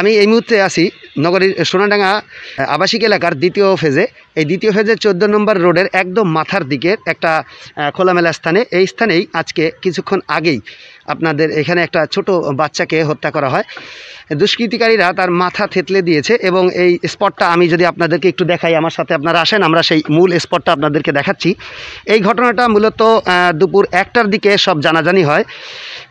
আমি এই মুহূর্তে আছি নগরীর সোনাডাঙ্গা আবাসিক এলাকার দ্বিতীয় ফেজে এই দ্বিতীয় ফেজে চোদ্দো নম্বর রোডের একদম মাথার দিকের একটা খোলামেলা স্থানে এই স্থানেই আজকে কিছুক্ষণ আগেই আপনাদের এখানে একটা ছোট বাচ্চাকে হত্যা করা হয় দুষ্কৃতিকারীরা তার মাথা থেতলে দিয়েছে এবং এই স্পটটা আমি যদি আপনাদেরকে একটু দেখাই আমার সাথে আপনারা আসেন আমরা সেই মূল স্পটটা আপনাদেরকে দেখাচ্ছি এই ঘটনাটা মূলত দুপুর একটার দিকে সব জানাজানি হয়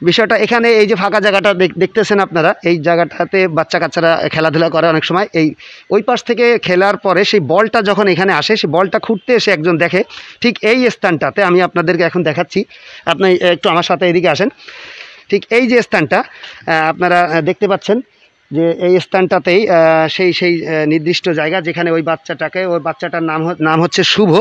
বিষয়টা এখানে এই যে ফাঁকা জায়গাটা দেখতেছেন আপনারা এই জায়গাটাতে বাচ্চা কাচ্চারা খেলাধুলা করে অনেক সময় এই ওই পাশ থেকে খেলার পরে সেই বলটা যখন এখানে আসে সেই বলটা খুঁটতে এসে একজন দেখে ঠিক এই স্থানটাতে আমি আপনাদেরকে এখন দেখাচ্ছি আপনি একটু আমার সাথে এদিকে আসেন ঠিক এই যে স্থানটা আপনারা দেখতে পাচ্ছেন যে এই স্থানটাতেই সেই সেই নির্দিষ্ট জায়গা যেখানে ওই বাচ্চাটাকে ওই বাচ্চাটার নাম নাম হচ্ছে শুভ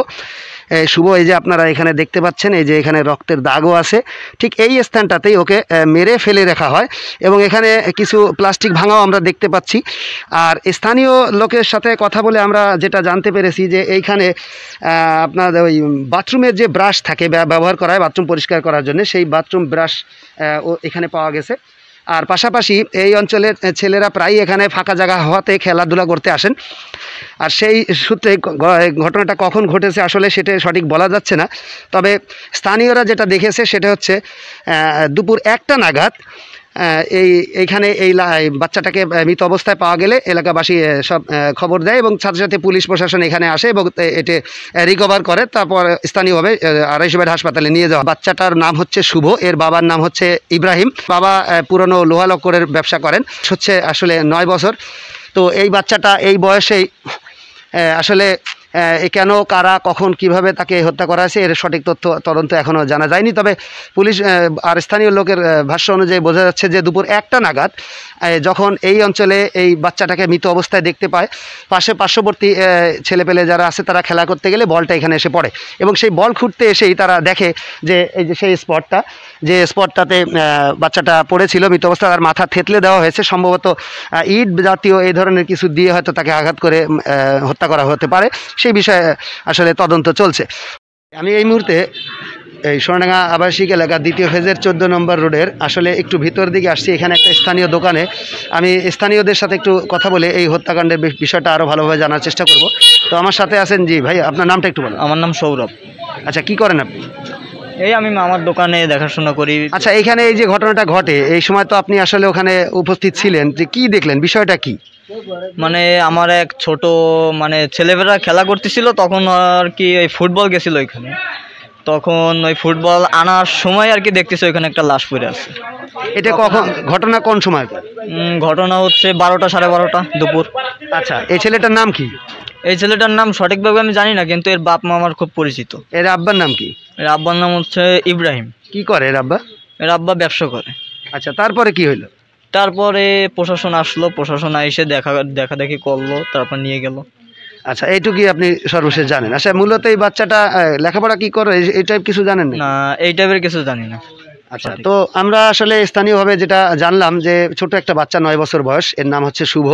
শুভ এই যে আপনারা এখানে দেখতে পাচ্ছেন এই যে এখানে রক্তের দাগও আছে ঠিক এই স্থানটাতেই ওকে মেরে ফেলে রাখা হয় এবং এখানে কিছু প্লাস্টিক ভাঙাও আমরা দেখতে পাচ্ছি আর স্থানীয় লোকের সাথে কথা বলে আমরা যেটা জানতে পেরেছি যে এইখানে আপনার ওই বাথরুমের যে ব্রাশ থাকে ব্যবহার করা হয় বাথরুম পরিষ্কার করার জন্য সেই বাথরুম ব্রাশ ও এখানে পাওয়া গেছে আর পাশাপাশি এই অঞ্চলের ছেলেরা প্রায় এখানে ফাঁকা জায়গা হওয়াতে খেলাধুলা করতে আসেন আর সেই সূত্রে ঘটনাটা কখন ঘটেছে আসলে সেটা সঠিক বলা যাচ্ছে না তবে স্থানীয়রা যেটা দেখেছে সেটা হচ্ছে দুপুর একটা নাগাদ এই এইখানে এই বাচ্চাটাকে মৃত অবস্থায় পাওয়া গেলে এলাকাবাসী সব খবর দেয় এবং সাথে সাথে পুলিশ প্রশাসন এখানে আসে এবং এটি রিকভার করে তারপর স্থানীয়ভাবে আড়াইশো হাসপাতালে নিয়ে যাওয়া বাচ্চাটার নাম হচ্ছে শুভ এর বাবার নাম হচ্ছে ইব্রাহিম বাবা পুরনো লোহালক্করের ব্যবসা করেন হচ্ছে আসলে নয় বছর তো এই বাচ্চাটা এই বয়সেই আসলে কেন কারা কখন কিভাবে তাকে হত্যা করা হয়েছে এর সঠিক তথ্য তদন্ত এখনও জানা যায়নি তবে পুলিশ আর স্থানীয় লোকের ভাষ্য অনুযায়ী বোঝা যাচ্ছে যে দুপুর একটা নাগাদ যখন এই অঞ্চলে এই বাচ্চাটাকে মৃত অবস্থায় দেখতে পায় পাশে পার্শ্ববর্তী ছেলেপেলে যারা আছে তারা খেলা করতে গেলে বলটা এখানে এসে পড়ে এবং সেই বল খুঁড়তে এসেই তারা দেখে যে এই যে সেই স্পটটা যে স্পটটাতে বাচ্চাটা পড়েছিল মৃত অবস্থা তার মাথা থেতলে দেওয়া হয়েছে সম্ভবত ইট জাতীয় এই ধরনের কিছু দিয়ে হয়তো তাকে আঘাত করে হত্যা করা হতে পারে সেই বিষয়ে আসলে তদন্ত চলছে আমি এই মুহূর্তে এই সোনাডাঙ্গা আবাসিক এলাকা দ্বিতীয় ফেজের চোদ্দো নম্বর রোডের আসলে একটু ভিতর দিকে আসছি এখানে একটা স্থানীয় দোকানে আমি স্থানীয়দের সাথে একটু কথা বলে এই হত্যাকাণ্ডের বিষয়টা আরও ভালোভাবে জানার চেষ্টা করব তো আমার সাথে আছেন জি ভাই আপনার নামটা একটু বলুন আমার নাম সৌরভ আচ্ছা কি করেন আপনি এই আমি আমার দোকানে দেখাশোনা করি আচ্ছা এখানে এই যে ঘটনাটা ঘটে এই সময় তো আপনি আসলে ওখানে উপস্থিত ছিলেন যে কি দেখলেন বিষয়টা কি মানে আমার এক ছোট মানে ছেলেমেয়েরা খেলা করতেছিল তখন আর কি ওই ফুটবল গেছিল ওইখানে তখন ওই ফুটবল আনার সময় আর কি দেখতেছি ওইখানে একটা লাশ পড়ে আছে এটা কখন ঘটনা কোন সময় ঘটনা হচ্ছে বারোটা সাড়ে বারোটা দুপুর আচ্ছা এই ছেলেটার নাম কি এই ছেলেটার নাম সঠিকভাবে আমি জানি না কিন্তু এর বাপ মা আমার খুব পরিচিত এর আব্বার নাম কি এর আব্বার নাম হচ্ছে ইব্রাহিম কি করে এর আব্বা এর আব্বা ব্যবসা করে আচ্ছা তারপরে কি হইলো তারপরে প্রশাসন আসলো প্রশাসন এসে দেখা দেখা দেখি করলো তারপর নিয়ে গেল আচ্ছা এইটুকুই আপনি সর্বশেষ জানেন আচ্ছা মূলত এই বাচ্চাটা লেখাপড়া কি করে এই টাইপ কিছু জানেন না এই টাইপের কিছু জানি না আচ্ছা তো আমরা আসলে স্থানীয়ভাবে যেটা জানলাম যে ছোট একটা বাচ্চা নয় বছর বয়স এর নাম হচ্ছে শুভ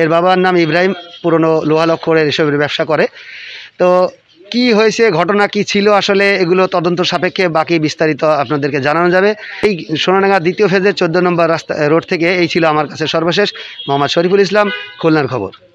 এর বাবার নাম ইব্রাহিম পুরনো লোহা এসবের ব্যবসা করে তো কি হয়েছে ঘটনা কি ছিল আসলে এগুলো তদন্ত সাপেক্ষে বাকি বিস্তারিত আপনাদেরকে জানানো যাবে এই সোনাডাঙ্গা দ্বিতীয় ফেজের চোদ্দো নম্বর রাস্তা রোড থেকে এই ছিল আমার কাছে সর্বশেষ মোহাম্মদ শরীফুল ইসলাম খুলনার খবর